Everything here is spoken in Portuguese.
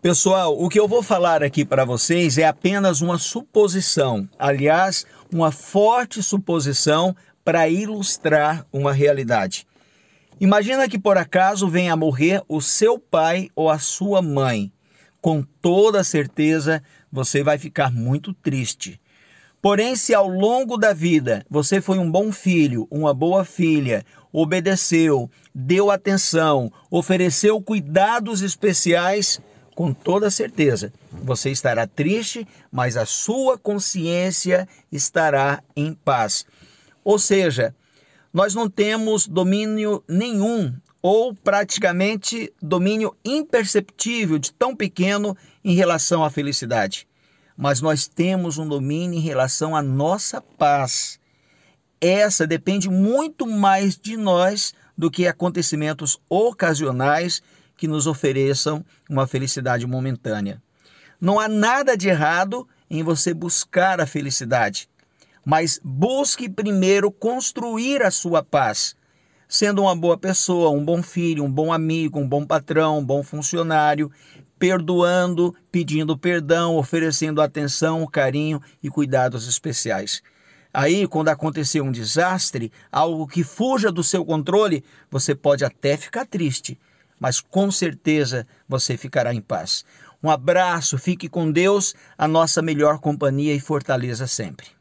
Pessoal, o que eu vou falar aqui para vocês é apenas uma suposição, aliás, uma forte suposição para ilustrar uma realidade. Imagina que por acaso venha a morrer o seu pai ou a sua mãe. Com toda certeza, você vai ficar muito triste. Porém, se ao longo da vida você foi um bom filho, uma boa filha, obedeceu, deu atenção, ofereceu cuidados especiais, com toda certeza. Você estará triste, mas a sua consciência estará em paz. Ou seja, nós não temos domínio nenhum ou praticamente domínio imperceptível de tão pequeno em relação à felicidade. Mas nós temos um domínio em relação à nossa paz. Essa depende muito mais de nós do que acontecimentos ocasionais que nos ofereçam uma felicidade momentânea. Não há nada de errado em você buscar a felicidade, mas busque primeiro construir a sua paz, sendo uma boa pessoa, um bom filho, um bom amigo, um bom patrão, um bom funcionário, perdoando, pedindo perdão, oferecendo atenção, carinho e cuidados especiais. Aí, quando acontecer um desastre, algo que fuja do seu controle, você pode até ficar triste, mas com certeza você ficará em paz. Um abraço, fique com Deus, a nossa melhor companhia e fortaleza sempre.